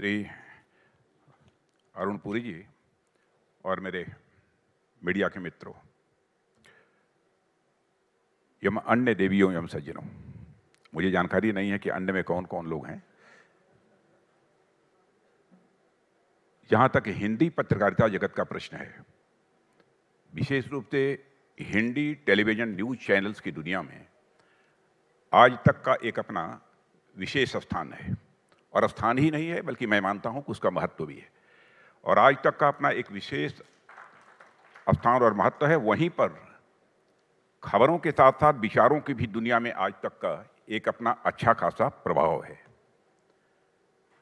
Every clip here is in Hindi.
श्री अरुण पुरी जी और मेरे मीडिया के मित्रों यम अन्य देवियों यम सज्जनों मुझे जानकारी नहीं है कि अन्य में कौन कौन लोग हैं जहाँ तक हिंदी पत्रकारिता जगत का प्रश्न है विशेष रूप से हिंदी टेलीविज़न न्यूज चैनल्स की दुनिया में आज तक का एक अपना विशेष स्थान है और स्थान ही नहीं है बल्कि मैं मानता हूं कि उसका महत्व भी है और आज तक का अपना एक विशेष स्थान और महत्व है वहीं पर खबरों के साथ साथ विचारों की भी दुनिया में आज तक का एक अपना अच्छा खासा प्रभाव है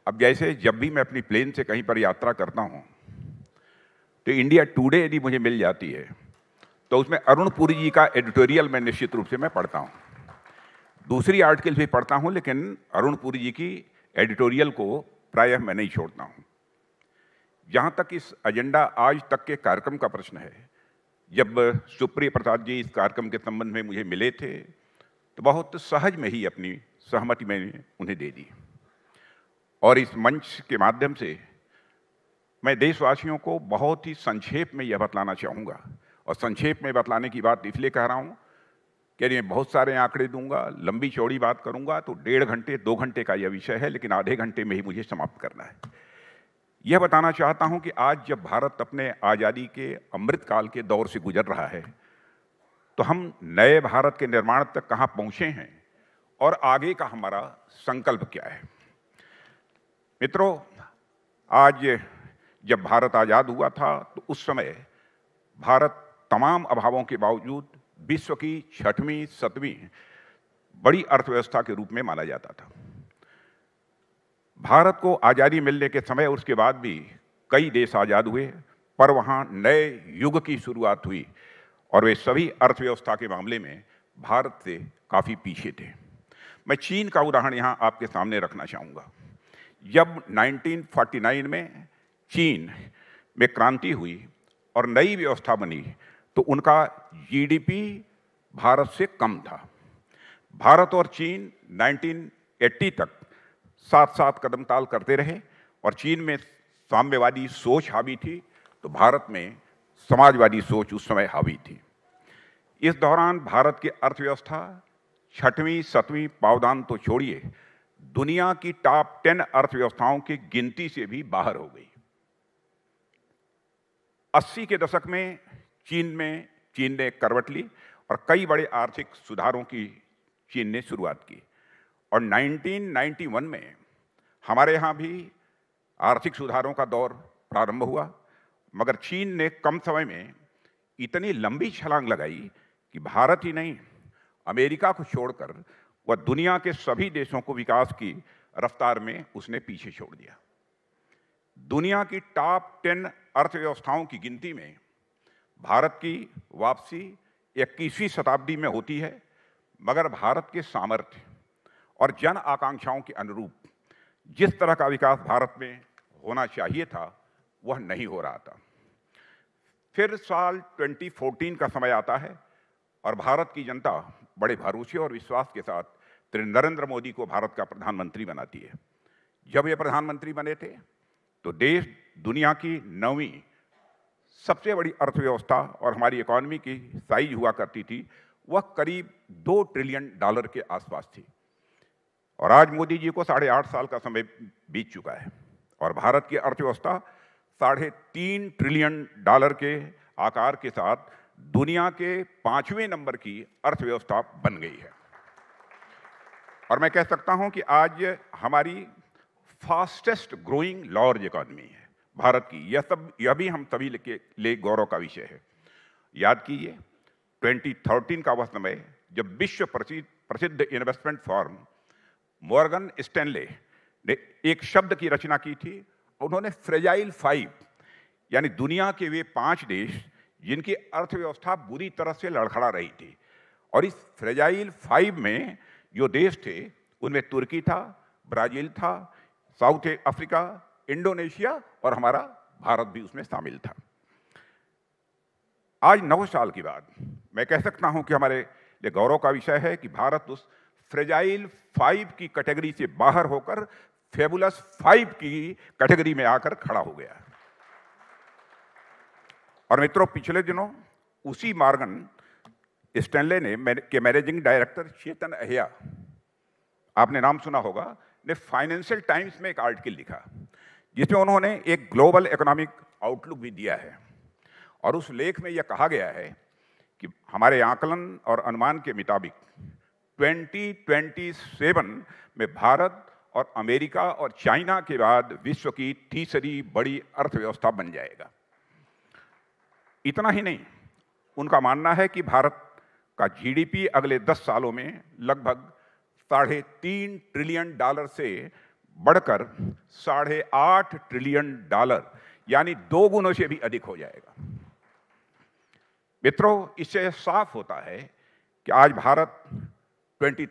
अब जैसे जब भी मैं अपनी प्लेन से कहीं पर यात्रा करता हूँ तो इंडिया टुडे यदि मुझे मिल जाती है तो उसमें अरुण पुरी जी का एडिटोरियल मैं निश्चित रूप से मैं पढ़ता हूँ दूसरी आर्टिकल भी पढ़ता हूँ लेकिन अरुण पुरी जी की एडिटोरियल को प्रायः मैं नहीं छोड़ता हूँ जहाँ तक इस एजेंडा आज तक के कार्यक्रम का प्रश्न है जब सुप्रिय प्रसाद जी इस कार्यक्रम के संबंध में मुझे मिले थे तो बहुत सहज में ही अपनी सहमति मैंने उन्हें दे दी और इस मंच के माध्यम से मैं देशवासियों को बहुत ही संक्षेप में यह बतलाना चाहूँगा और संक्षेप में बतलाने की बात इसलिए कह रहा हूँ कह रही बहुत सारे आंकड़े दूंगा लंबी चौड़ी बात करूंगा तो डेढ़ घंटे दो घंटे का यह विषय है लेकिन आधे घंटे में ही मुझे समाप्त करना है यह बताना चाहता हूं कि आज जब भारत अपने आज़ादी के अमृतकाल के दौर से गुजर रहा है तो हम नए भारत के निर्माण तक कहाँ पहुँचे हैं और आगे का हमारा संकल्प क्या है मित्रों आज जब भारत आज़ाद हुआ था तो उस समय भारत तमाम अभावों के बावजूद विश्व की छठवीं सतवीं बड़ी अर्थव्यवस्था के रूप में माना जाता था भारत को आज़ादी मिलने के समय उसके बाद भी कई देश आज़ाद हुए पर वहां नए युग की शुरुआत हुई और वे सभी अर्थव्यवस्था के मामले में भारत से काफ़ी पीछे थे मैं चीन का उदाहरण यहां आपके सामने रखना चाहूंगा जब 1949 में चीन में क्रांति हुई और नई व्यवस्था बनी तो उनका जीडीपी भारत से कम था भारत और चीन 1980 तक साथ साथ कदम ताल करते रहे और चीन में साम्यवादी सोच हावी थी तो भारत में समाजवादी सोच उस समय हावी थी इस दौरान भारत की अर्थव्यवस्था छठवीं सतवीं पावदान तो छोड़िए दुनिया की टॉप टेन अर्थव्यवस्थाओं की गिनती से भी बाहर हो गई 80 के दशक में चीन में चीन ने करवट ली और कई बड़े आर्थिक सुधारों की चीन ने शुरुआत की और 1991 में हमारे यहाँ भी आर्थिक सुधारों का दौर प्रारंभ हुआ मगर चीन ने कम समय में इतनी लंबी छलांग लगाई कि भारत ही नहीं अमेरिका को छोड़कर वह दुनिया के सभी देशों को विकास की रफ्तार में उसने पीछे छोड़ दिया दुनिया की टॉप टेन अर्थव्यवस्थाओं की गिनती में भारत की वापसी 21वीं शताब्दी में होती है मगर भारत के सामर्थ्य और जन आकांक्षाओं के अनुरूप जिस तरह का विकास भारत में होना चाहिए था वह नहीं हो रहा था फिर साल 2014 का समय आता है और भारत की जनता बड़े भरोसे और विश्वास के साथ श्री नरेंद्र मोदी को भारत का प्रधानमंत्री बनाती है जब ये प्रधानमंत्री बने थे तो देश दुनिया की नवी सबसे बड़ी अर्थव्यवस्था और हमारी इकोनॉमी की साइज हुआ करती थी वह करीब दो ट्रिलियन डॉलर के आसपास थी और आज मोदी जी को साढ़े आठ साल का समय बीत चुका है और भारत की अर्थव्यवस्था साढ़े तीन ट्रिलियन डॉलर के आकार के साथ दुनिया के पांचवें नंबर की अर्थव्यवस्था बन गई है और मैं कह सकता हूं कि आज हमारी फास्टेस्ट ग्रोइंग लॉर्ज इकॉनमी है भारत की यह सब यह भी हम सभी के लिए गौरव का विषय है याद कीजिए 2013 का वह समय जब विश्व प्रसिद्ध प्रसिद्ध इन्वेस्टमेंट फॉर्म मॉर्गन स्टैनले ने एक शब्द की रचना की थी उन्होंने फ्रेजाइल फाइव यानी दुनिया के वे पांच देश जिनकी अर्थव्यवस्था बुरी तरह से लड़खड़ा रही थी और इस फ्रेजाइल फाइव में जो देश थे उनमें तुर्की था ब्राज़ील था साउथ अफ्रीका इंडोनेशिया और हमारा भारत भी उसमें शामिल था आज नौ साल के बाद मैं कह सकता हूं कि हमारे लिए गौरव का विषय है कि भारत उस फ्रेजाइल फाइव की कैटेगरी से बाहर होकर फेबुलस फाइव की कैटेगरी में आकर खड़ा हो गया और मित्रों पिछले दिनों उसी मार्गन स्टैनले ने के मैनेजिंग डायरेक्टर चेतन अहिया आपने नाम सुना होगा ने फाइनेंशियल टाइम्स में एक आर्टिकल लिखा जिसमें उन्होंने एक ग्लोबल इकोनॉमिक आउटलुक भी दिया है और उस लेख में यह कहा गया है कि हमारे आकलन और अनुमान के मुताबिक 2027 में भारत और अमेरिका और चाइना के बाद विश्व की तीसरी बड़ी अर्थव्यवस्था बन जाएगा इतना ही नहीं उनका मानना है कि भारत का जीडीपी अगले 10 सालों में लगभग साढ़े तीन ट्रिलियन डॉलर से बढ़कर साढ़े आठ ट्रिलियन डॉलर यानी दो गुणों से भी अधिक हो जाएगा मित्रों इससे साफ होता है कि आज भारत 2013,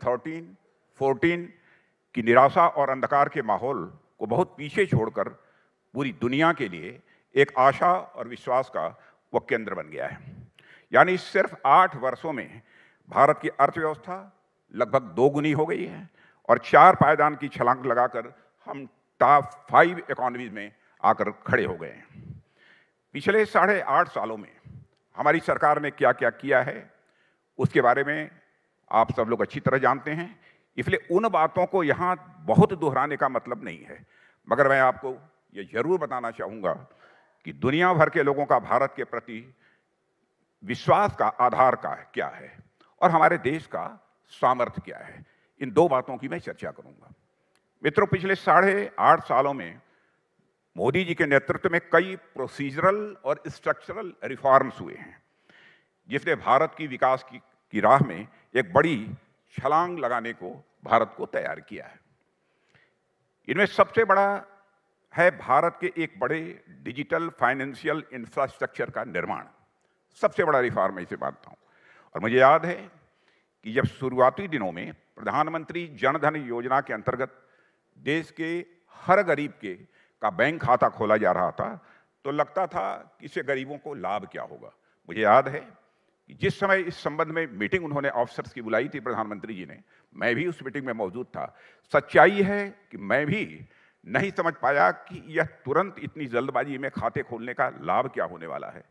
14 की निराशा और अंधकार के माहौल को बहुत पीछे छोड़कर पूरी दुनिया के लिए एक आशा और विश्वास का वह केंद्र बन गया है यानी सिर्फ आठ वर्षों में भारत की अर्थव्यवस्था लगभग दोगुनी हो गई है और चार पायदान की छलांग लगाकर हम टॉप फाइव इकोनॉमीज में आकर खड़े हो गए हैं पिछले साढ़े आठ सालों में हमारी सरकार ने क्या क्या किया है उसके बारे में आप सब लोग अच्छी तरह जानते हैं इसलिए उन बातों को यहाँ बहुत दोहराने का मतलब नहीं है मगर मैं आपको ये जरूर बताना चाहूँगा कि दुनिया भर के लोगों का भारत के प्रति विश्वास का आधार का क्या है और हमारे देश का सामर्थ्य क्या है इन दो बातों की मैं चर्चा करूंगा मित्रों पिछले साढ़े आठ सालों में मोदी जी के नेतृत्व में कई प्रोसीजरल और स्ट्रक्चरल रिफॉर्म्स हुए हैं जिसने भारत की विकास की, की राह में एक बड़ी छलांग लगाने को भारत को तैयार किया है इनमें सबसे बड़ा है भारत के एक बड़े डिजिटल फाइनेंशियल इंफ्रास्ट्रक्चर का निर्माण सबसे बड़ा रिफॉर्म मैं इसे मानता हूँ और मुझे याद है कि जब शुरुआती दिनों में प्रधानमंत्री जनधन योजना के अंतर्गत देश के हर गरीब के का बैंक खाता खोला जा रहा था तो लगता था कि इससे गरीबों को लाभ क्या होगा मुझे याद है कि जिस समय इस संबंध में मीटिंग उन्होंने ऑफिसर्स की बुलाई थी प्रधानमंत्री जी ने मैं भी उस मीटिंग में मौजूद था सच्चाई है कि मैं भी नहीं समझ पाया कि यह तुरंत इतनी जल्दबाजी में खाते खोलने का लाभ क्या होने वाला है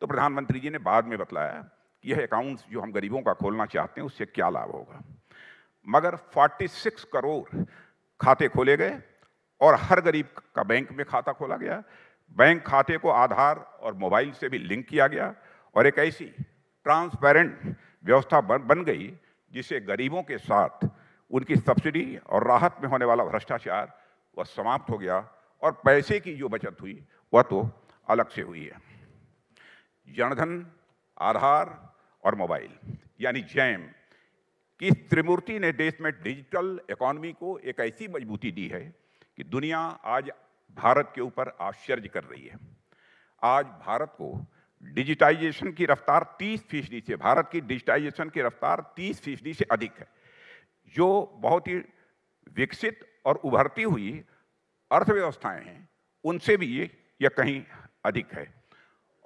तो प्रधानमंत्री जी ने बाद में बतलाया कि यह अकाउंट्स जो हम गरीबों का खोलना चाहते हैं उससे क्या लाभ होगा मगर 46 करोड़ खाते खोले गए और हर गरीब का बैंक में खाता खोला गया बैंक खाते को आधार और मोबाइल से भी लिंक किया गया और एक ऐसी ट्रांसपेरेंट व्यवस्था बन बन गई जिसे गरीबों के साथ उनकी सब्सिडी और राहत में होने वाला भ्रष्टाचार वह समाप्त हो गया और पैसे की जो बचत हुई वह तो अलग से हुई है जनधन आधार और मोबाइल यानी जैम कि इस त्रिमूर्ति ने देश में डिजिटल इकोनॉमी को एक ऐसी मजबूती दी है कि दुनिया आज भारत के ऊपर आश्चर्य कर रही है आज भारत को डिजिटाइजेशन की रफ्तार 30 फीसदी से भारत की डिजिटाइजेशन की रफ्तार 30 फीसदी से अधिक है जो बहुत ही विकसित और उभरती हुई अर्थव्यवस्थाएं हैं उनसे भी ये यह कहीं अधिक है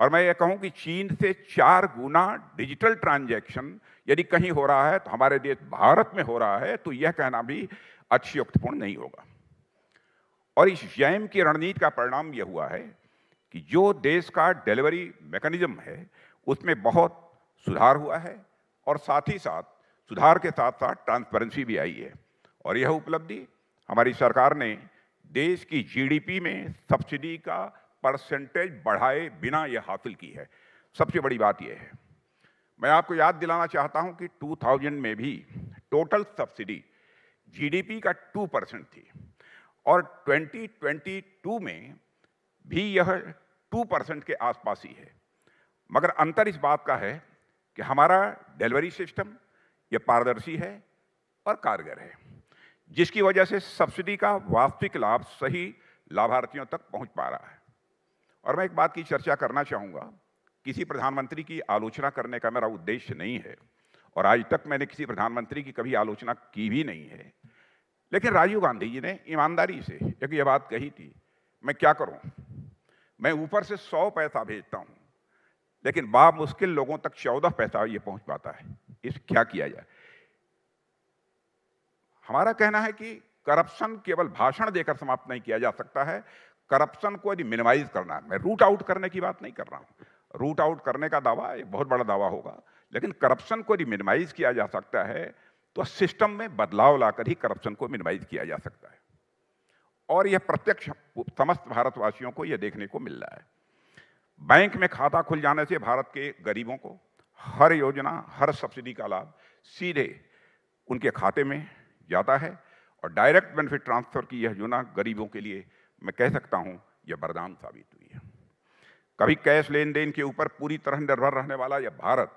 और मैं ये कहूँ कि चीन से चार गुना डिजिटल ट्रांजैक्शन यदि कहीं हो रहा है तो हमारे देश भारत में हो रहा है तो यह कहना भी अतिशयोक्तपूर्ण नहीं होगा और इस जैम की रणनीति का परिणाम यह हुआ है कि जो देश का डिलीवरी मैकेनिज्म है उसमें बहुत सुधार हुआ है और साथ ही साथ सुधार के साथ साथ ट्रांसपेरेंसी भी आई है और यह उपलब्धि हमारी सरकार ने देश की जीडीपी में सब्सिडी का परसेंटेज बढ़ाए बिना यह हासिल की है सबसे बड़ी बात यह है मैं आपको याद दिलाना चाहता हूं कि 2000 में भी टोटल सब्सिडी जीडीपी का 2 परसेंट थी और 2022 में भी यह 2 परसेंट के आसपास ही है मगर अंतर इस बात का है कि हमारा डिलीवरी सिस्टम यह पारदर्शी है और कारगर है जिसकी वजह से सब्सिडी का वास्तविक लाभ सही लाभार्थियों तक पहुंच पा रहा है और मैं एक बात की चर्चा करना चाहूँगा किसी प्रधानमंत्री की आलोचना करने का मेरा उद्देश्य नहीं है और आज तक मैंने किसी प्रधानमंत्री की कभी आलोचना की भी नहीं है लेकिन राजीव गांधी जी ने ईमानदारी से एक ये बात कही थी मैं क्या करूं मैं ऊपर से सौ पैसा भेजता हूं लेकिन बा मुश्किल लोगों तक चौदह पैसा ये पहुंच पाता है इस क्या किया जाए हमारा कहना है कि करप्शन केवल भाषण देकर समाप्त नहीं किया जा सकता है करप्शन को यदि मिनिमाइज करना है मैं रूट आउट करने की बात नहीं कर रहा हूँ रूट आउट करने का दावा एक बहुत बड़ा दावा होगा लेकिन करप्शन को यदि मिनिमाइज किया जा सकता है तो सिस्टम में बदलाव लाकर ही करप्शन को मिनिमाइज किया जा सकता है और यह प्रत्यक्ष समस्त भारतवासियों को यह देखने को मिल रहा है बैंक में खाता खुल जाने से भारत के गरीबों को हर योजना हर सब्सिडी का लाभ सीधे उनके खाते में जाता है और डायरेक्ट बेनिफिट ट्रांसफर की यह योजना गरीबों के लिए मैं कह सकता हूं यह वरदान साबित हुई है कभी कैश लेन देन के ऊपर पूरी तरह निर्भर रहने वाला यह भारत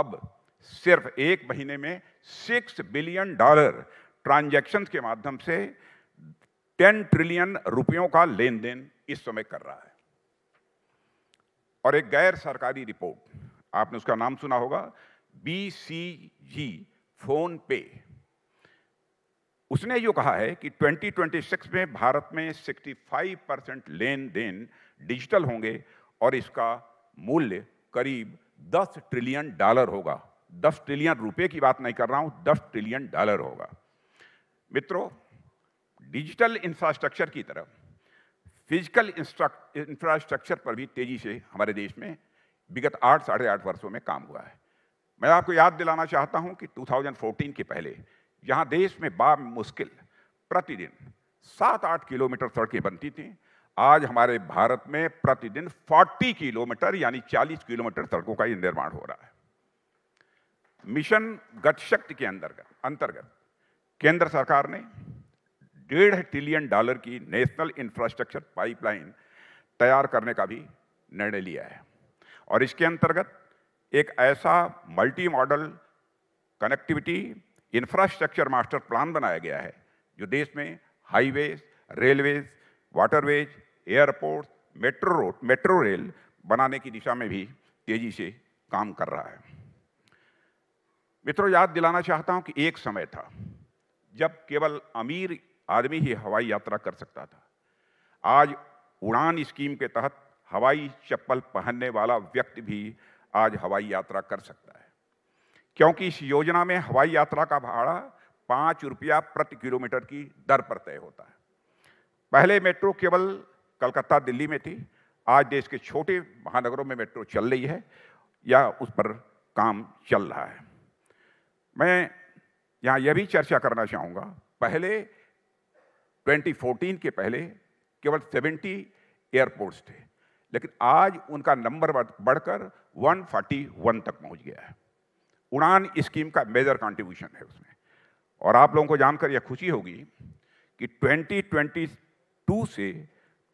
अब सिर्फ एक महीने में सिक्स बिलियन डॉलर ट्रांजेक्शन के माध्यम से टेन ट्रिलियन रुपयों का लेन देन इस समय कर रहा है और एक गैर सरकारी रिपोर्ट आपने उसका नाम सुना होगा बी सी जी फोन पे उसने जो कहा है कि 2026 में भारत में 65 परसेंट लेन देन डिजिटल होंगे और इसका मूल्य करीब 10 ट्रिलियन डॉलर होगा 10 ट्रिलियन रुपए की बात नहीं कर रहा हूं 10 ट्रिलियन डॉलर होगा मित्रों डिजिटल इंफ्रास्ट्रक्चर की तरफ फिजिकल इंफ्रास्ट्रक्चर पर भी तेजी से हमारे देश में विगत आठ साढ़े आठ वर्षों में काम हुआ है मैं आपको याद दिलाना चाहता हूं कि 2014 के पहले यहाँ देश में बाम मुश्किल प्रतिदिन सात आठ किलोमीटर सड़कें बनती थी आज हमारे भारत में प्रतिदिन 40 किलोमीटर यानी 40 किलोमीटर सड़कों का निर्माण हो रहा है मिशन गत शक्ति के अंतर्गत अंतर्गत केंद्र सरकार ने डेढ़ ट्रिलियन डॉलर की नेशनल इंफ्रास्ट्रक्चर पाइपलाइन तैयार करने का भी निर्णय लिया है और इसके अंतर्गत एक ऐसा multi modal connectivity infrastructure master plan बनाया गया है जो देश में highways railways waterways airport metro road metro rail बनाने की दिशा में भी तेजी से काम कर रहा है मित्रों याद दिलाना चाहता हूं कि एक समय था जब केवल अमीर आदमी ही हवाई यात्रा कर सकता था आज उड़ान स्कीम के तहत हवाई चप्पल पहनने वाला व्यक्ति भी आज हवाई यात्रा कर सकता है क्योंकि इस योजना में हवाई यात्रा का भाड़ा पाँच रुपया प्रति किलोमीटर की दर पर तय होता है पहले मेट्रो केवल कलकत्ता दिल्ली में थी आज देश के छोटे महानगरों में मेट्रो चल रही है या उस पर काम चल रहा है मैं यहाँ यह भी चर्चा करना चाहूँगा पहले 2014 के पहले केवल 70 एयरपोर्ट्स थे लेकिन आज उनका नंबर बढ़कर 141 तक पहुँच गया है उड़ान स्कीम का मेजर कंट्रीब्यूशन है उसमें और आप लोगों को जानकर यह खुशी होगी कि 2022 से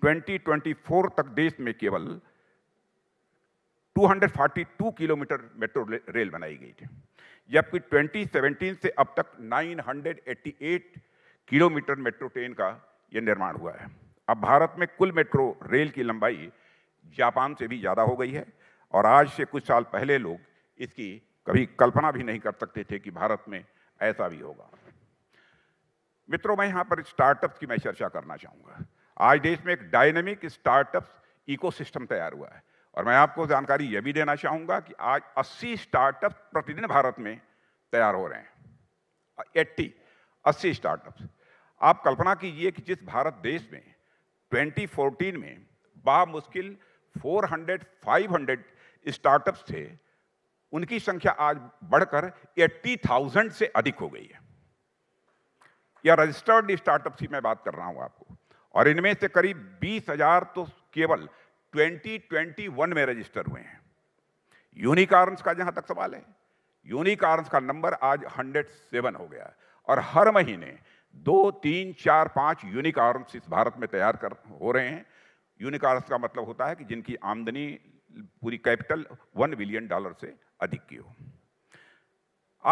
2024 तक देश में केवल 242 किलोमीटर मेट्रो रेल बनाई गई थी जबकि 2017 से अब तक 988 किलोमीटर मेट्रो ट्रेन का यह निर्माण हुआ है अब भारत में कुल मेट्रो रेल की लंबाई जापान से भी ज़्यादा हो गई है और आज से कुछ साल पहले लोग इसकी कभी कल्पना भी नहीं कर सकते थे कि भारत में ऐसा भी होगा मित्रों मैं यहाँ पर स्टार्टअप्स की मैं चर्चा करना चाहूँगा आज देश में एक डायनेमिक स्टार्टअप इकोसिस्टम तैयार हुआ है और मैं आपको जानकारी यह भी देना चाहूँगा कि आज 80 स्टार्टअप प्रतिदिन भारत में तैयार हो रहे हैं एट्टी अस्सी स्टार्टअप आप कल्पना कीजिए कि जिस भारत देश में 2014 में बा मुश्किल 400 500 स्टार्टअप्स थे उनकी संख्या आज बढ़कर 80,000 से अधिक हो गई है या रजिस्टर्ड स्टार्टअप की मैं बात कर रहा हूं आपको और इनमें से करीब 20,000 तो केवल 2021 में रजिस्टर हुए हैं यूनिकॉर्न्स का जहां तक सवाल है यूनिकॉर्न्स का नंबर आज 107 हो गया और हर महीने दो तीन चार पांच यूनिकॉर्न्स इस भारत में तैयार कर हो रहे हैं यूनिकॉर्न्स का मतलब होता है कि जिनकी आमदनी पूरी कैपिटल वन बिलियन डॉलर से अधिक की हो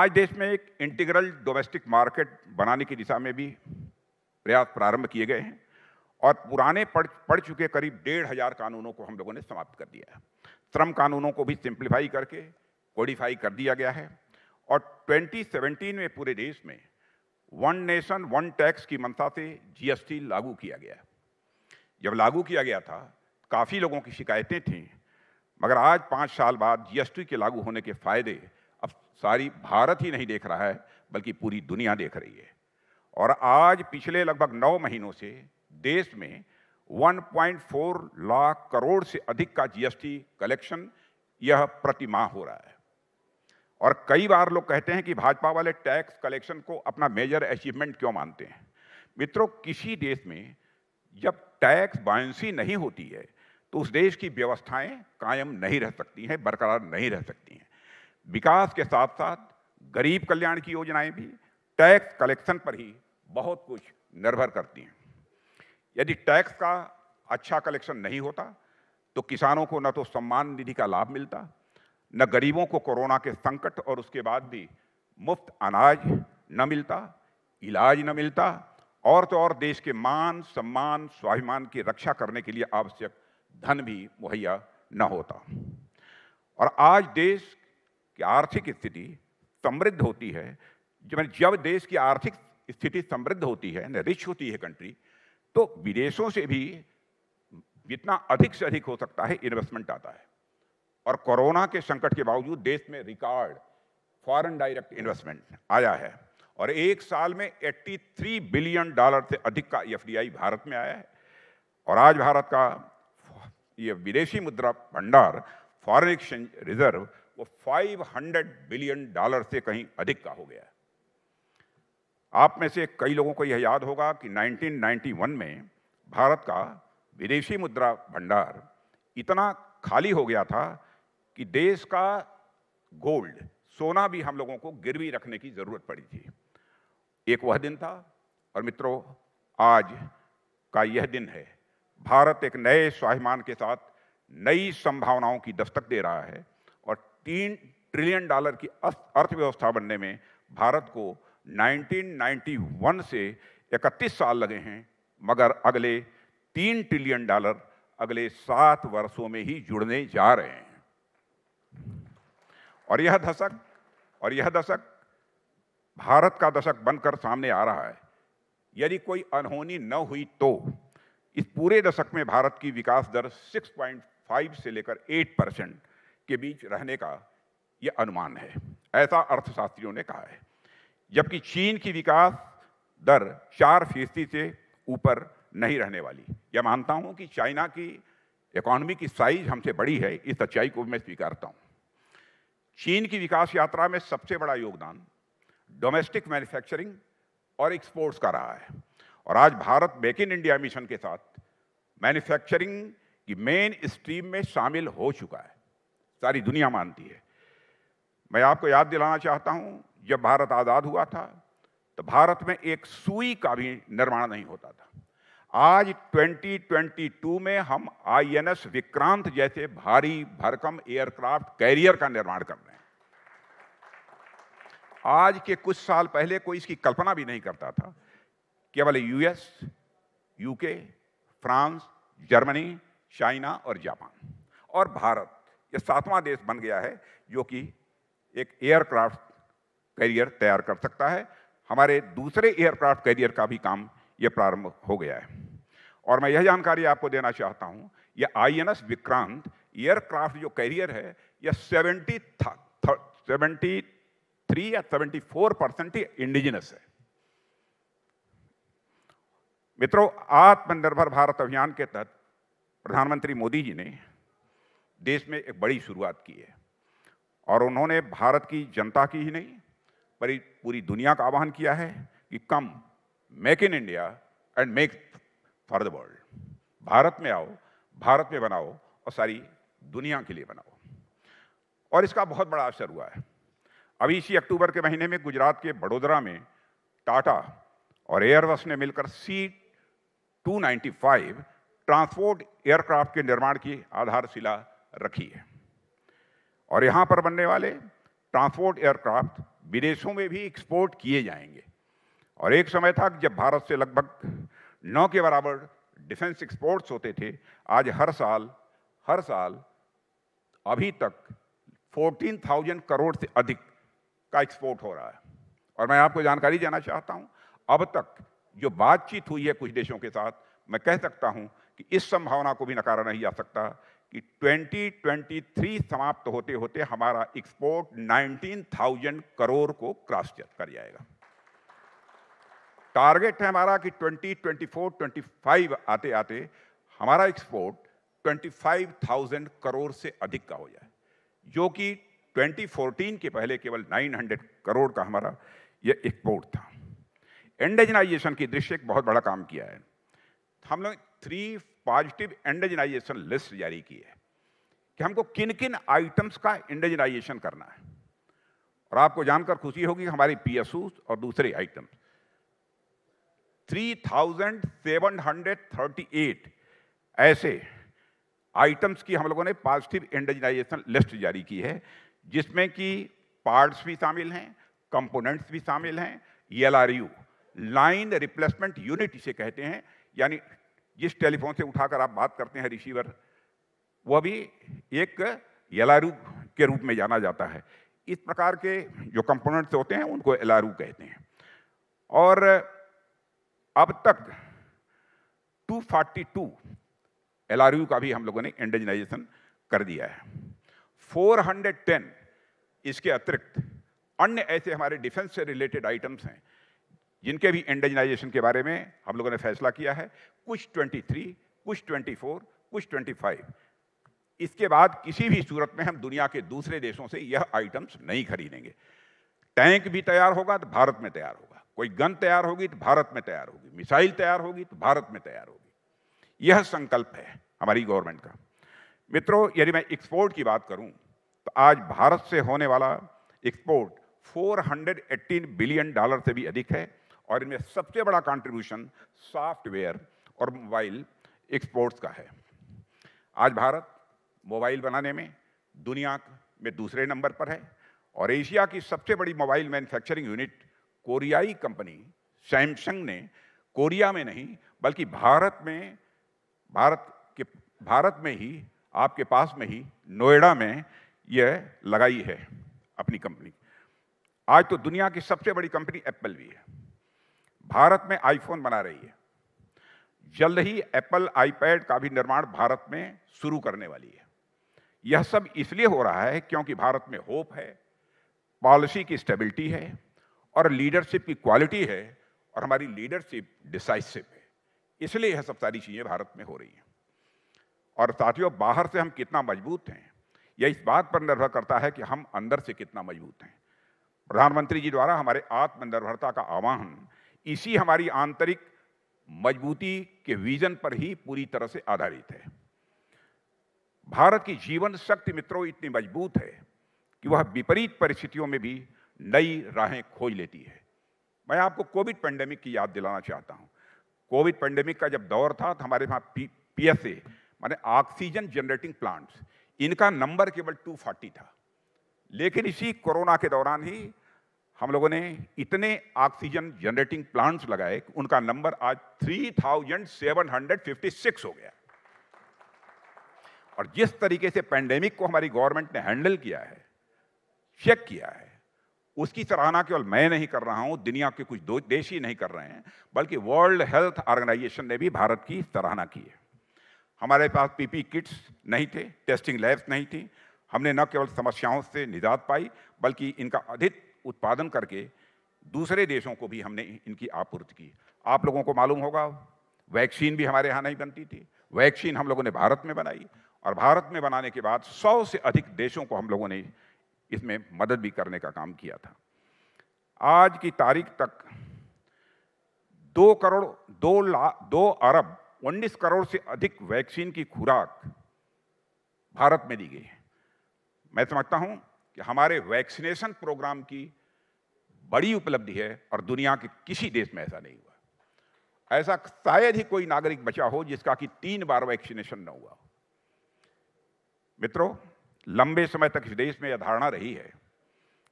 आज देश में एक इंटीग्रल डोमेस्टिक मार्केट बनाने की दिशा में भी प्रयास प्रारंभ किए गए हैं और पुराने पढ़ पढ़ चुके करीब डेढ़ हजार कानूनों को हम लोगों ने समाप्त कर दिया है श्रम कानूनों को भी सिंप्लीफाई करके कोडिफाई कर दिया गया है और 2017 में पूरे देश में वन नेशन वन टैक्स की मंशा से जीएसटी लागू किया गया जब लागू किया गया था काफ़ी लोगों की शिकायतें थीं मगर आज पाँच साल बाद जीएसटी के लागू होने के फायदे अब सारी भारत ही नहीं देख रहा है बल्कि पूरी दुनिया देख रही है और आज पिछले लगभग नौ महीनों से देश में 1.4 लाख करोड़ से अधिक का जीएसटी कलेक्शन यह प्रतिमाह हो रहा है और कई बार लोग कहते हैं कि भाजपा वाले टैक्स कलेक्शन को अपना मेजर अचीवमेंट क्यों मानते हैं मित्रों किसी देश में जब टैक्स बायसी नहीं होती है तो उस देश की व्यवस्थाएं कायम नहीं रह सकती हैं बरकरार नहीं रह सकती हैं विकास के साथ साथ गरीब कल्याण की योजनाएं भी टैक्स कलेक्शन पर ही बहुत कुछ निर्भर करती हैं यदि टैक्स का अच्छा कलेक्शन नहीं होता तो किसानों को न तो सम्मान निधि का लाभ मिलता न गरीबों को कोरोना के संकट और उसके बाद भी मुफ्त अनाज न मिलता इलाज न मिलता और तो और देश के मान सम्मान स्वाभिमान की रक्षा करने के लिए आवश्यक धन भी मुहैया न होता और आज देश की आर्थिक स्थिति समृद्ध होती है जब जब देश की आर्थिक स्थिति समृद्ध होती है रिच होती है कंट्री तो विदेशों से भी जितना अधिक से अधिक हो सकता है इन्वेस्टमेंट आता है और कोरोना के संकट के बावजूद देश में रिकॉर्ड फॉरेन डायरेक्ट इन्वेस्टमेंट आया है और एक साल में 83 बिलियन डॉलर से अधिक का एफ भारत में आया है और आज भारत का यह विदेशी मुद्रा भंडार फॉरेन एक्सचेंज रिजर्व वो 500 बिलियन डॉलर से कहीं अधिक का हो गया है आप में से कई लोगों को यह याद होगा कि 1991 में भारत का विदेशी मुद्रा भंडार इतना खाली हो गया था कि देश का गोल्ड सोना भी हम लोगों को गिरवी रखने की ज़रूरत पड़ी थी एक वह दिन था और मित्रों आज का यह दिन है भारत एक नए स्वाभिमान के साथ नई संभावनाओं की दस्तक दे रहा है और तीन ट्रिलियन डॉलर की अर्थव्यवस्था बनने में भारत को 1991 से 31 साल लगे हैं मगर अगले तीन ट्रिलियन डॉलर अगले सात वर्षों में ही जुड़ने जा रहे हैं और यह दशक और यह दशक भारत का दशक बनकर सामने आ रहा है यदि कोई अनहोनी न हुई तो इस पूरे दशक में भारत की विकास दर 6.5 से लेकर 8 परसेंट के बीच रहने का यह अनुमान है ऐसा अर्थशास्त्रियों ने कहा है जबकि चीन की विकास दर चार फीसदी से ऊपर नहीं रहने वाली यह मानता हूँ कि चाइना की इकोनॉमी की साइज हमसे बड़ी है इस सच्चाई को मैं स्वीकारता हूँ चीन की विकास यात्रा में सबसे बड़ा योगदान डोमेस्टिक मैन्युफैक्चरिंग और एक्सपोर्ट्स का रहा है और आज Bharat make in India mission के साथ मैन्युफैक्चरिंग की मेन स्ट्रीम में शामिल हो चुका है सारी दुनिया मानती है मैं आपको याद दिलाना चाहता हूं जब भारत आज़ाद हुआ था तो भारत में एक सुई का भी निर्माण नहीं होता था आज 2022 में हम आईएनएस विक्रांत जैसे भारी भरकम एयरक्राफ्ट कैरियर का निर्माण कर रहे हैं आज के कुछ साल पहले कोई इसकी कल्पना भी नहीं करता था केवल US UK France Germany China और जापान और भारत ये सातवां देश बन गया है जो कि एक एयरक्राफ्ट कैरियर तैयार कर सकता है हमारे दूसरे एयरक्राफ्ट कैरियर का भी काम ये प्रारंभ हो गया है और मैं यह जानकारी आपको देना चाहता हूँ ये आईएनएस विक्रांत एयरक्राफ्ट जो कैरियर है यह सेवेंटी सेवेंटी थ्री या सेवेंटी फोर परसेंट इंडिजिनस है मित्रों आत्मनिर्भर भारत अभियान के तहत प्रधानमंत्री मोदी जी ने देश में एक बड़ी शुरुआत की है और उन्होंने भारत की जनता की ही नहीं पर पूरी दुनिया का आह्वान किया है कि come make in India and make for the world Bharat में आओ भारत में बनाओ और सारी दुनिया के लिए बनाओ और इसका बहुत बड़ा असर हुआ है अभी इसी अक्टूबर के महीने में गुजरात के बड़ोदरा में टाटा और एयरबस ने मिलकर सी 295 ट्रांसपोर्ट एयरक्राफ्ट के निर्माण की आधारशिला रखी है और यहां पर बनने वाले ट्रांसपोर्ट एयरक्राफ्ट विदेशों में भी एक्सपोर्ट किए जाएंगे और एक समय था जब भारत से लगभग नौ के बराबर डिफेंस एक्सपोर्ट्स होते थे आज हर साल हर साल अभी तक 14,000 करोड़ से अधिक का एक्सपोर्ट हो रहा है और मैं आपको जानकारी देना चाहता हूं अब तक जो बातचीत हुई है कुछ देशों के साथ मैं कह सकता हूं कि इस संभावना को भी नकारा नहीं जा सकता कि 2023 समाप्त होते होते हमारा एक्सपोर्ट 19,000 करोड़ को क्रॉस कर जाएगा टारगेट है हमारा कि 2024, 25 आते आते हमारा एक्सपोर्ट 25,000 करोड़ से अधिक का हो जाए जो कि 2014 के पहले केवल 900 करोड़ का हमारा यह एक्सपोर्ट था एंडेजनाइजेशन की दृश्य एक बहुत बड़ा काम किया है हम लोग थ्री पॉजिटिव एंडेजनाइजेशन लिस्ट जारी की है कि हमको किन किन आइटम्स का इंडेजनाइजेशन करना है और आपको जानकर खुशी होगी हमारी पी और दूसरे आइटम 3,738 ऐसे आइटम्स की हम लोगों ने पॉजिटिव इंडेजनाइजेशन लिस्ट जारी की है जिसमें कि पार्ट्स भी शामिल हैं कंपोनेंट्स भी शामिल हैं L R U line replacement unit इसे कहते हैं यानी जिस टेलीफोन से उठाकर आप बात करते हैं रिसीवर वह भी एक एलारू के रूप में जाना जाता है इस प्रकार के जो कंपोनेंट्स होते हैं उनको एलारू कहते हैं और अब तक 242 एलआरयू का भी हम लोगों ने इंडिजनाइजेशन कर दिया है 410 इसके अतिरिक्त अन्य ऐसे हमारे डिफेंस से रिलेटेड आइटम्स हैं जिनके भी इंडेजनाइजेशन के बारे में हम लोगों ने फैसला किया है कुछ 23, कुछ 24, कुछ 25। इसके बाद किसी भी सूरत में हम दुनिया के दूसरे देशों से यह आइटम्स नहीं खरीदेंगे टैंक भी तैयार होगा तो भारत में तैयार होगा कोई गन तैयार होगी तो भारत में तैयार होगी मिसाइल तैयार होगी तो भारत में तैयार होगी यह संकल्प है हमारी गवर्नमेंट का मित्रों यदि मैं एक्सपोर्ट की बात करूं तो आज भारत से होने वाला एक्सपोर्ट 418 बिलियन डॉलर से भी अधिक है और इनमें सबसे बड़ा कंट्रीब्यूशन सॉफ्टवेयर और मोबाइल एक्सपोर्ट्स का है आज भारत मोबाइल बनाने में दुनिया में दूसरे नंबर पर है और एशिया की सबसे बड़ी मोबाइल मैन्युफैक्चरिंग यूनिट कोरियाई कंपनी सैमसंग ने कोरिया में नहीं बल्कि भारत में भारत के भारत में ही आपके पास में ही नोएडा में यह लगाई है अपनी कंपनी आज तो दुनिया की सबसे बड़ी कंपनी एप्पल भी है भारत में आईफोन बना रही है जल्द ही एप्पल आईपैड का भी निर्माण भारत में शुरू करने वाली है यह सब इसलिए हो रहा है क्योंकि भारत में होप है पॉलिसी की स्टेबिलिटी है और लीडरशिप की क्वालिटी है और हमारी लीडरशिप डिसाइसिव है इसलिए यह सब सारी चीज़ें भारत में हो रही हैं और साथियों बाहर से हम कितना मजबूत हैं यह इस बात पर निर्भर करता है कि हम अंदर से कितना मजबूत हैं प्रधानमंत्री जी द्वारा हमारे आत्मनिर्भरता का आह्वान इसी हमारी आंतरिक मजबूती के विजन पर ही पूरी तरह से आधारित है भारत की जीवन शक्ति मित्रों इतनी मजबूत है कि वह विपरीत परिस्थितियों में भी नई राहें खोज लेती है मैं आपको कोविड पेंडेमिक की याद दिलाना चाहता हूं कोविड पेंडेमिक का जब दौर था तो हमारे वहां पी ए माने ऑक्सीजन जनरेटिंग प्लांट्स इनका नंबर केवल 240 था लेकिन इसी कोरोना के दौरान ही हम लोगों ने इतने ऑक्सीजन जनरेटिंग प्लांट्स लगाए उनका नंबर आज 3,756 हो गया और जिस तरीके से पैंडेमिक को हमारी गवर्नमेंट ने हैंडल किया है चेक किया है उसकी सराहना केवल मैं नहीं कर रहा हूं दुनिया के कुछ दो देश ही नहीं कर रहे हैं बल्कि वर्ल्ड हेल्थ ऑर्गेनाइजेशन ने भी भारत की सराहना की है हमारे पास पीपी किट्स नहीं थे टेस्टिंग लैब्स नहीं थी हमने न केवल समस्याओं से निजात पाई बल्कि इनका अधिक उत्पादन करके दूसरे देशों को भी हमने इनकी आपूर्ति की आप लोगों को मालूम होगा वैक्सीन भी हमारे यहाँ नहीं बनती थी वैक्सीन हम लोगों ने भारत में बनाई और भारत में बनाने के बाद सौ से अधिक देशों को हम लोगों ने इसमें मदद भी करने का काम किया था आज की तारीख तक दो करोड़ दो लाख दो अरब उन्नीस करोड़ से अधिक वैक्सीन की खुराक भारत में दी गई है मैं समझता हूँ कि हमारे वैक्सीनेशन प्रोग्राम की बड़ी उपलब्धि है और दुनिया के किसी देश में ऐसा नहीं हुआ ऐसा शायद ही कोई नागरिक बचा हो जिसका कि तीन बार वैक्सीनेशन न हुआ हो मित्रों लंबे समय तक इस देश में यह धारणा रही है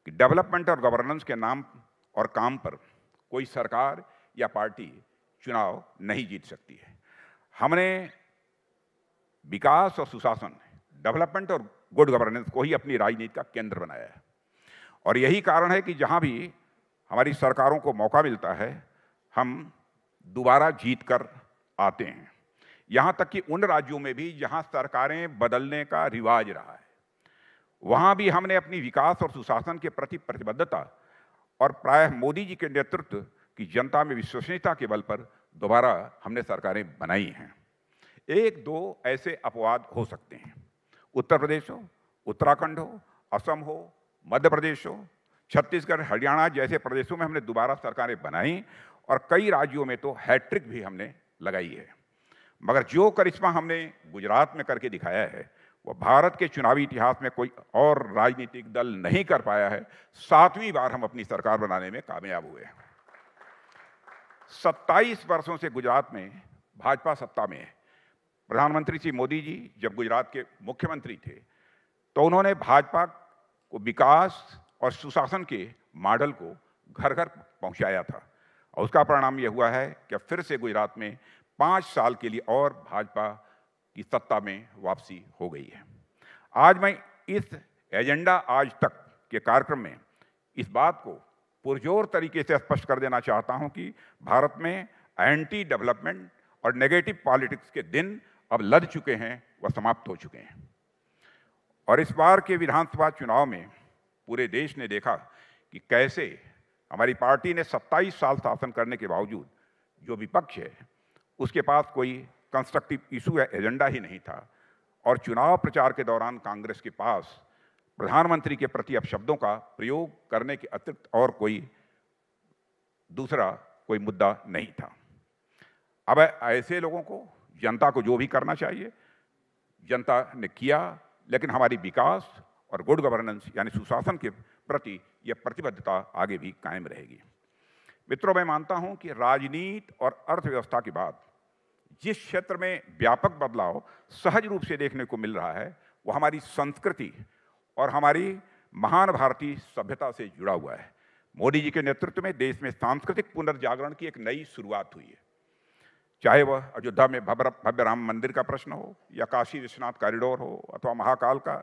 कि डेवलपमेंट और गवर्नेंस के नाम और काम पर कोई सरकार या पार्टी चुनाव नहीं जीत सकती है हमने विकास और सुशासन डेवलपमेंट और गुड गवर्नेंस को ही अपनी राजनीति का केंद्र बनाया है और यही कारण है कि जहाँ भी हमारी सरकारों को मौका मिलता है हम दोबारा जीत कर आते हैं यहाँ तक कि उन राज्यों में भी जहाँ सरकारें बदलने का रिवाज रहा है वहाँ भी हमने अपनी विकास और सुशासन के प्रति प्रतिबद्धता और प्रायः मोदी जी के नेतृत्व की जनता में विश्वसनीयता के बल पर दोबारा हमने सरकारें बनाई हैं एक दो ऐसे अपवाद हो सकते हैं उत्तर प्रदेश हो उत्तराखंड हो असम हो मध्य प्रदेश हो छत्तीसगढ़ हरियाणा जैसे प्रदेशों में हमने दोबारा सरकारें बनाई और कई राज्यों में तो हैट्रिक भी हमने लगाई है मगर जो करिश्मा हमने गुजरात में करके दिखाया है वह भारत के चुनावी इतिहास में कोई और राजनीतिक दल नहीं कर पाया है सातवीं बार हम अपनी सरकार बनाने में कामयाब हुए हैं सत्ताईस वर्षों से गुजरात में भाजपा सत्ता में है प्रधानमंत्री श्री मोदी जी जब गुजरात के मुख्यमंत्री थे तो उन्होंने भाजपा को विकास और सुशासन के मॉडल को घर घर पहुंचाया था और उसका परिणाम यह हुआ है कि फिर से गुजरात में पाँच साल के लिए और भाजपा की सत्ता में वापसी हो गई है आज मैं इस एजेंडा आज तक के कार्यक्रम में इस बात को पुरजोर तरीके से स्पष्ट कर देना चाहता हूं कि भारत में एंटी डेवलपमेंट और नेगेटिव पॉलिटिक्स के दिन अब लड़ चुके हैं व समाप्त हो चुके हैं और इस बार के विधानसभा चुनाव में पूरे देश ने देखा कि कैसे हमारी पार्टी ने 27 साल शासन करने के बावजूद जो विपक्ष है उसके पास कोई कंस्ट्रक्टिव इशू या एजेंडा ही नहीं था और चुनाव प्रचार के दौरान कांग्रेस के पास प्रधानमंत्री के प्रति अब शब्दों का प्रयोग करने के अतिरिक्त और कोई दूसरा कोई मुद्दा नहीं था अब ऐसे लोगों को जनता को जो भी करना चाहिए जनता ने किया लेकिन हमारी विकास और गुड गवर्नेंस यानी सुशासन के प्रति यह प्रतिबद्धता आगे भी कायम रहेगी मित्रों मैं मानता हूं कि राजनीति और अर्थव्यवस्था के बाद जिस क्षेत्र में व्यापक बदलाव सहज रूप से देखने को मिल रहा है वो हमारी संस्कृति और हमारी महान भारतीय सभ्यता से जुड़ा हुआ है मोदी जी के नेतृत्व में देश में सांस्कृतिक पुनर्जागरण की एक नई शुरुआत हुई है चाहे वह अयोध्या में भव्य भव्य राम मंदिर का प्रश्न हो या काशी विश्वनाथ कॉरिडोर हो अथवा महाकाल का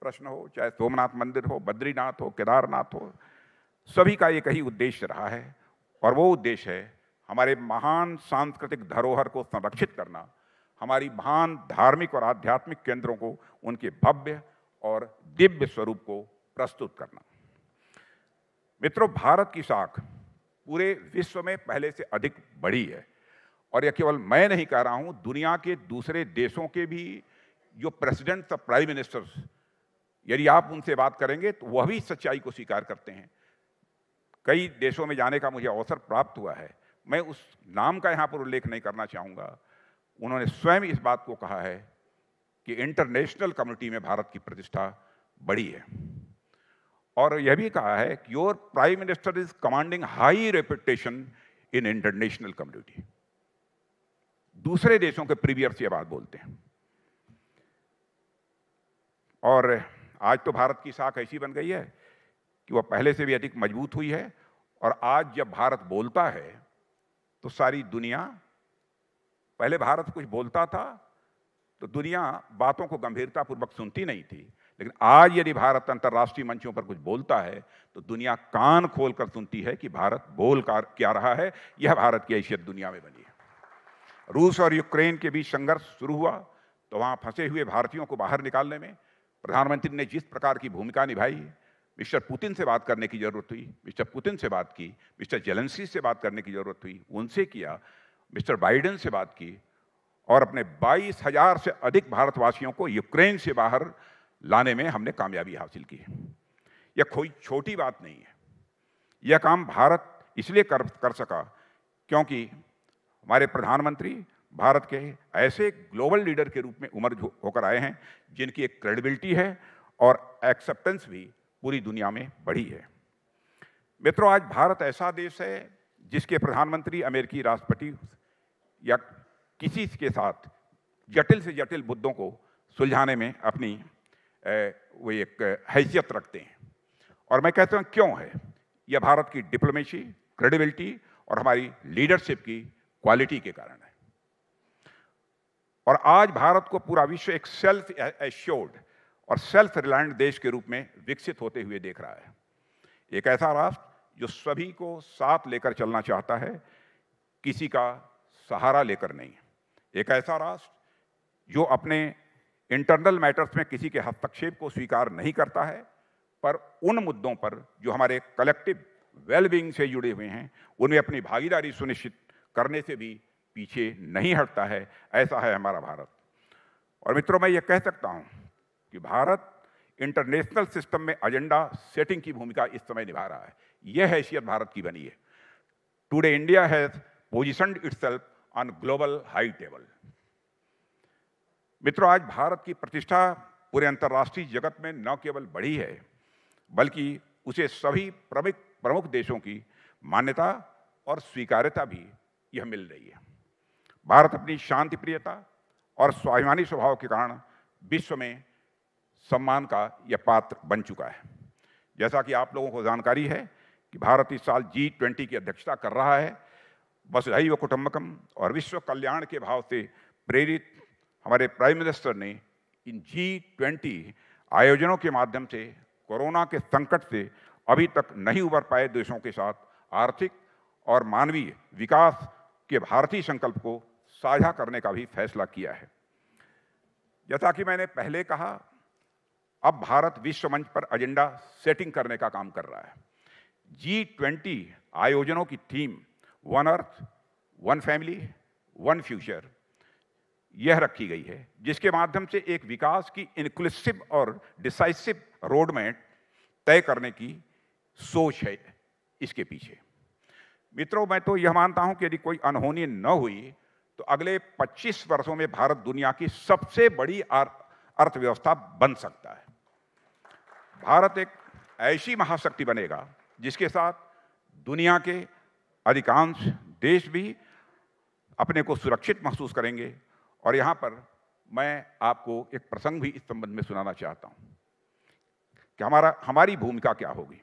प्रश्न हो चाहे सोमनाथ मंदिर हो बद्रीनाथ हो केदारनाथ हो सभी का एक ही उद्देश्य रहा है और वो उद्देश्य है हमारे महान सांस्कृतिक धरोहर को संरक्षित करना हमारी महान धार्मिक और आध्यात्मिक केंद्रों को उनके भव्य और दिव्य स्वरूप को प्रस्तुत करना मित्रों भारत की साख पूरे विश्व में पहले से अधिक बड़ी है और यह केवल मैं नहीं कह रहा हूँ दुनिया के दूसरे देशों के भी जो प्रेसिडेंट और प्राइम मिनिस्टर्स यदि आप उनसे बात करेंगे तो वह भी सच्चाई को स्वीकार करते हैं कई देशों में जाने का मुझे अवसर प्राप्त हुआ है मैं उस नाम का यहाँ पर उल्लेख नहीं करना चाहूँगा उन्होंने स्वयं इस बात को कहा है कि इंटरनेशनल कम्युनिटी में भारत की प्रतिष्ठा बड़ी है और यह भी कहा है कि your prime minister is commanding high reputation in international community दूसरे देशों के प्रीवियर्स ये बात बोलते हैं और आज तो भारत की साख ऐसी बन गई है कि वह पहले से भी अधिक मजबूत हुई है और आज जब भारत बोलता है तो सारी दुनिया पहले भारत कुछ बोलता था तो दुनिया बातों को गंभीरतापूर्वक सुनती नहीं थी लेकिन आज यदि भारत अंतर्राष्ट्रीय मंचों पर कुछ बोलता है तो दुनिया कान खोलकर सुनती है कि भारत बोल क्या रहा है यह भारत की हैसियत दुनिया में बनी रूस और यूक्रेन के बीच संघर्ष शुरू हुआ तो वहाँ फंसे हुए भारतीयों को बाहर निकालने में प्रधानमंत्री ने जिस प्रकार की भूमिका निभाई मिस्टर पुतिन से बात करने की ज़रूरत हुई मिस्टर पुतिन से बात की मिस्टर जेलेंसी से बात करने की ज़रूरत हुई उनसे किया मिस्टर बाइडेन से बात की और अपने बाईस हजार से अधिक भारतवासियों को यूक्रेन से बाहर लाने में हमने कामयाबी हासिल की है यह कोई छोटी बात नहीं है यह काम भारत इसलिए कर कर सका क्योंकि हमारे प्रधानमंत्री भारत के ऐसे ग्लोबल लीडर के रूप में उमर होकर आए हैं जिनकी एक क्रेडिबिलिटी है और एक्सेप्टेंस भी पूरी दुनिया में बढ़ी है मित्रों आज भारत ऐसा देश है जिसके प्रधानमंत्री अमेरिकी राष्ट्रपति या किसी के साथ जटिल से जटिल मुद्दों को सुलझाने में अपनी वो एक हैसियत रखते हैं और मैं कहता हूँ क्यों है यह भारत की डिप्लोमेसी क्रेडिबिलिटी और हमारी लीडरशिप की क्वालिटी के कारण है और आज भारत को पूरा विश्व एक सेल्फ एश्योर्ड और सेल्फ रिलायंट देश के रूप में विकसित होते हुए देख रहा है एक ऐसा राष्ट्र जो सभी को साथ लेकर चलना चाहता है किसी का सहारा लेकर नहीं एक ऐसा राष्ट्र जो अपने इंटरनल मैटर्स में किसी के हस्तक्षेप को स्वीकार नहीं करता है पर उन मुद्दों पर जो हमारे कलेक्टिव वेलबींग से जुड़े हुए हैं उनमें अपनी भागीदारी सुनिश्चित करने से भी पीछे नहीं हटता है ऐसा है हमारा भारत और मित्रों मैं ये कह सकता हूँ कि भारत इंटरनेशनल सिस्टम में एजेंडा सेटिंग की भूमिका इस समय निभा रहा है यह हैसियत भारत की बनी है today India has itself on global high table मित्रों आज भारत की प्रतिष्ठा पूरे अंतर्राष्ट्रीय जगत में न केवल बढ़ी है बल्कि उसे सभी प्रमुख प्रमुख देशों की मान्यता और स्वीकार्यता भी यह मिल रही है भारत अपनी शांति प्रियता और स्वाभिमानी स्वभाव के कारण विश्व में सम्मान का यह पात्र बन चुका है जैसा कि आप लोगों को जानकारी है कि भारत इस साल जी ट्वेंटी की अध्यक्षता कर रहा है वसुधैव व कुटुम्बकम और विश्व कल्याण के भाव से प्रेरित हमारे प्राइम मिनिस्टर ने इन जी ट्वेंटी आयोजनों के माध्यम से कोरोना के संकट से अभी तक नहीं उबर पाए देशों के साथ आर्थिक और मानवीय विकास के भारतीय संकल्प को साझा करने का भी फैसला किया है जैसा कि मैंने पहले कहा अब भारत विश्व मंच पर एजेंडा सेटिंग करने का काम कर रहा है जी ट्वेंटी आयोजनों की theme one earth one family one future यह रखी गई है जिसके माध्यम से एक विकास की इंक्लूसिव और डिसाइसिव रोडमैप तय करने की सोच है इसके पीछे मित्रों मैं तो यह मानता हूं कि यदि कोई अनहोनी न हुई तो अगले 25 वर्षों में भारत दुनिया की सबसे बड़ी अर्थव्यवस्था बन सकता है भारत एक ऐसी महाशक्ति बनेगा जिसके साथ दुनिया के अधिकांश देश भी अपने को सुरक्षित महसूस करेंगे और यहाँ पर मैं आपको एक प्रसंग भी इस संबंध में सुनाना चाहता हूं कि हमारा हमारी भूमिका क्या होगी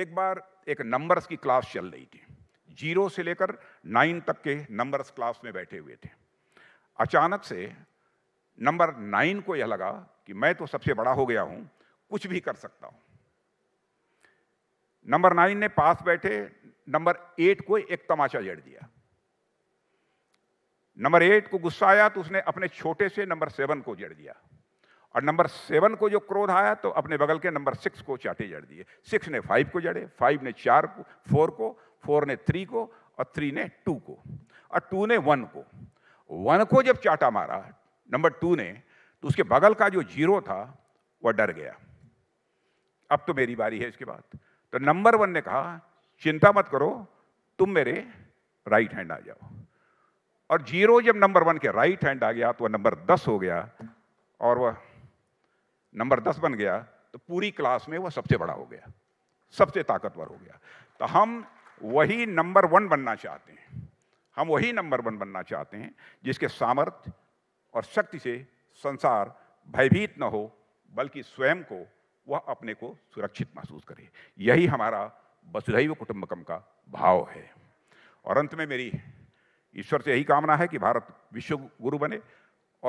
एक बार एक नंबर्स की क्लास चल रही थी जीरो से लेकर नाइन तक के नंबर्स क्लास में बैठे हुए थे अचानक से नंबर नाइन को यह लगा कि मैं तो सबसे बड़ा हो गया हूं कुछ भी कर सकता हूं नंबर नाइन ने पास बैठे नंबर एट को एक तमाचा जड़ दिया नंबर एट को गुस्सा आया तो उसने अपने छोटे से नंबर सेवन को जड़ दिया और नंबर सेवन को जो क्रोध आया तो अपने बगल के नंबर सिक्स को चाटे जड़ दिए सिक्स ने फाइव को जड़े फाइव ने चार को फोर को फोर ने थ्री को और थ्री ने टू को और टू ने वन को वन को जब चाटा मारा नंबर टू ने तो उसके बगल का जो जीरो था वह डर गया अब तो मेरी बारी है इसके बाद तो नंबर वन ने कहा चिंता मत करो तुम मेरे राइट हैंड आ जाओ और जीरो जब नंबर वन के राइट हैंड आ गया तो वह नंबर दस हो गया और वह नंबर दस बन गया तो पूरी क्लास में वह सबसे बड़ा हो गया सबसे ताकतवर हो गया तो हम वही नंबर वन बनना चाहते हैं हम वही नंबर वन बनना चाहते हैं जिसके सामर्थ्य और शक्ति से संसार भयभीत न हो बल्कि स्वयं को वह अपने को सुरक्षित महसूस करे यही हमारा वसुधैव कुटुंबकम का भाव है और अंत में मेरी ईश्वर से यही कामना है कि भारत विश्व गुरु बने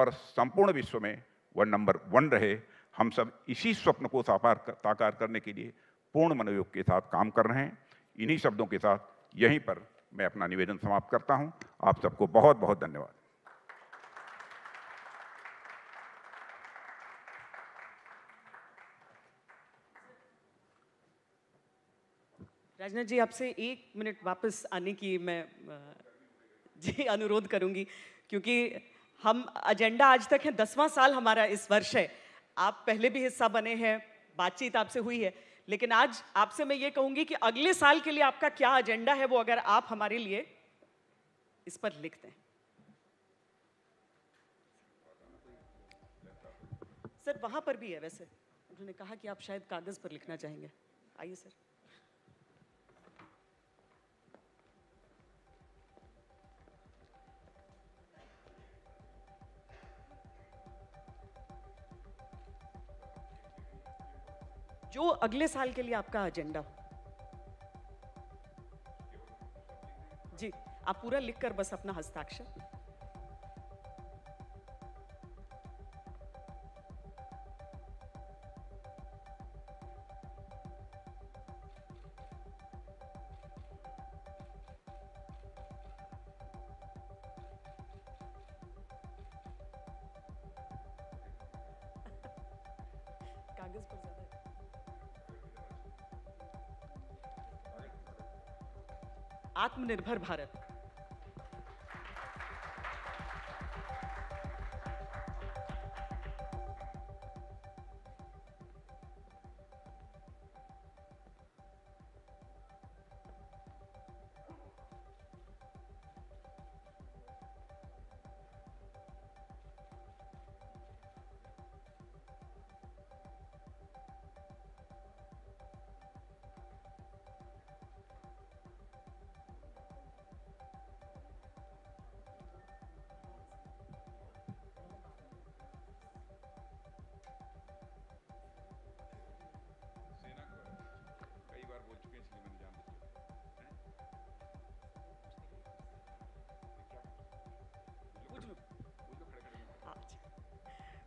और संपूर्ण विश्व में वह नंबर वन रहे हम सब इसी स्वप्न को साकार साकार करने के लिए पूर्ण मनोयोग के साथ काम कर रहे हैं इन्हीं शब्दों के साथ यहीं पर मैं अपना निवेदन समाप्त करता हूं आप सबको बहुत बहुत धन्यवाद राजनाथ जी आपसे एक मिनट वापस आने की मैं जी अनुरोध करूंगी क्योंकि हम एजेंडा आज तक है दसवां साल हमारा इस वर्ष है आप पहले भी हिस्सा बने हैं बातचीत आपसे हुई है लेकिन आज आपसे मैं ये कहूंगी कि अगले साल के लिए आपका क्या एजेंडा है वो अगर आप हमारे लिए इस पर लिख दें सर वहां पर भी है वैसे उन्होंने कहा कि आप शायद कागज पर लिखना चाहेंगे आइए सर जो अगले साल के लिए आपका एजेंडा हो जी आप पूरा लिखकर बस अपना हस्ताक्षर आत्मनिर्भर भारत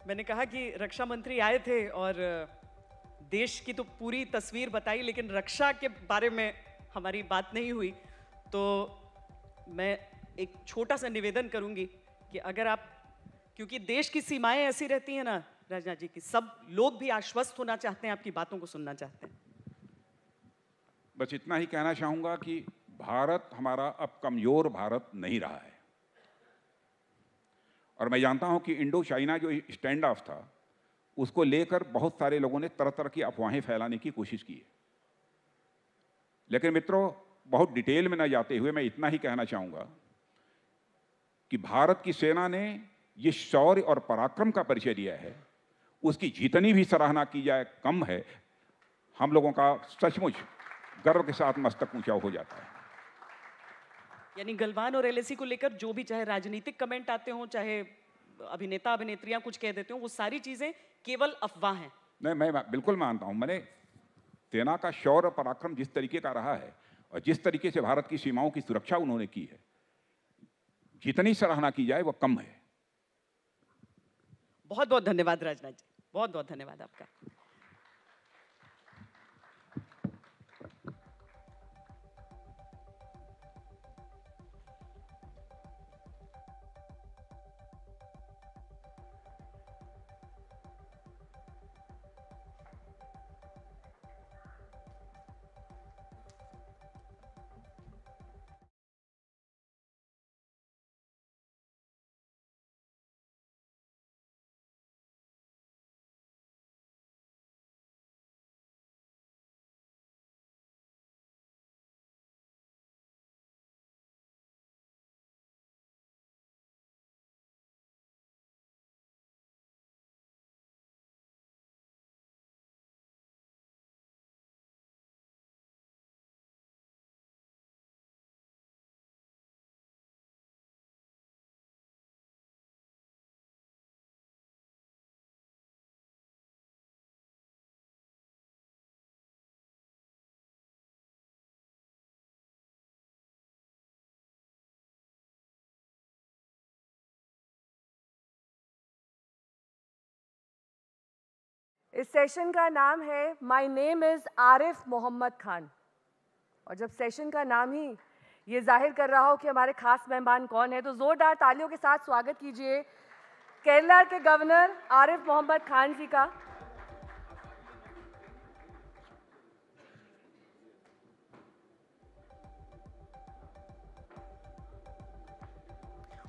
मैंने कहा कि रक्षा मंत्री आए थे और देश की तो पूरी तस्वीर बताई लेकिन रक्षा के बारे में हमारी बात नहीं हुई तो मैं एक छोटा सा निवेदन करूंगी कि अगर आप क्योंकि देश की सीमाएं ऐसी रहती हैं ना राजनाथ जी की सब लोग भी आश्वस्त होना चाहते हैं आपकी बातों को सुनना चाहते हैं बस इतना ही कहना चाहूंगा कि भारत हमारा अब कमज़ोर भारत नहीं रहा है और मैं जानता हूँ कि इंडो चाइना जो स्टैंड ऑफ था उसको लेकर बहुत सारे लोगों ने तरह तरह की अफवाहें फैलाने की कोशिश की है लेकिन मित्रों बहुत डिटेल में न जाते हुए मैं इतना ही कहना चाहूँगा कि भारत की सेना ने जिस शौर्य और पराक्रम का परिचय दिया है उसकी जितनी भी सराहना की जाए कम है हम लोगों का सचमुच गर्व के साथ मस्तक ऊंचा हो जाता है यानी गलवान और एलएसी को लेकर जो भी चाहे राजनीतिक कमेंट आते हो चाहे अभिनेता अभिनेत्रियां कुछ कह देते हो वो सारी चीजें केवल अफवाह हैं नहीं मैं बिल्कुल मानता हूं मैंने सेना का शौर और पराक्रम जिस तरीके का रहा है और जिस तरीके से भारत की सीमाओं की सुरक्षा उन्होंने की है जितनी सराहना की जाए वह कम है बहुत बहुत धन्यवाद राजनाथ जी बहुत बहुत धन्यवाद आपका इस सेशन का नाम है my name is Arif Mohammad Khan और जब सेशन का नाम ही ये जाहिर कर रहा हो कि हमारे खास मेहमान कौन है तो ज़ोरदार तालियों के साथ स्वागत कीजिए केरला के गवर्नर आरिफ मोहम्मद खान जी का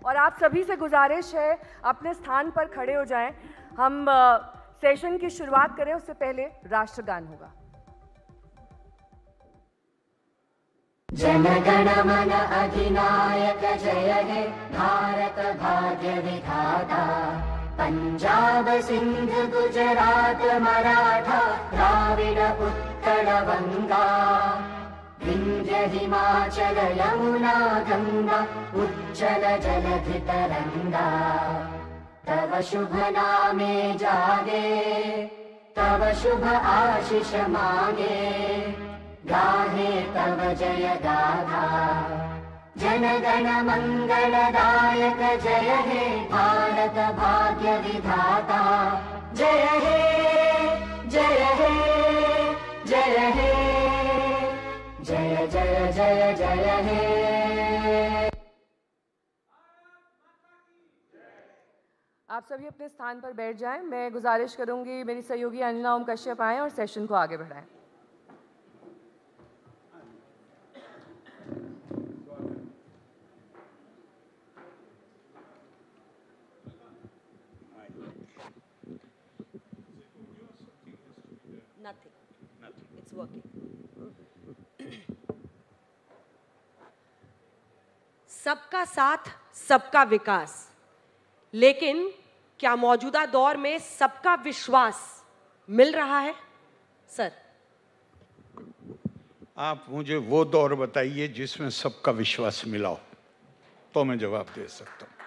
और आप सभी से गुजारिश है अपने स्थान पर खड़े हो जाएं हम सेशन की शुरुआत करें उससे पहले राष्ट्रगान होगा जन गण मन अधिनायक जय हे भारत भाग्य विधाता पंजाब सिंध गुजरात मराठा द्राविड उत्तर बंगा विंध्य हिमाचल यमुना गंगा उज्जल जलधि तरंगा शुभनामे जागे तव शुभ आशिष मागे गाहे तव जय गाधा जन गण मङ्गल दायक जय हे भारत भाग्य विधाता जय हे जय हे जय हे जय जय जय जय हे आप सभी अपने स्थान पर बैठ जाएं मैं गुजारिश करूंगी मेरी सहयोगी अंजना ओम कश्यप आएँ और सेशन को आगे बढ़ाएं सबका साथ सबका विकास लेकिन क्या मौजूदा दौर में सबका विश्वास मिल रहा है सर आप मुझे वो दौर बताइए जिसमें सबका विश्वास मिला हो तो मैं जवाब दे सकता हूं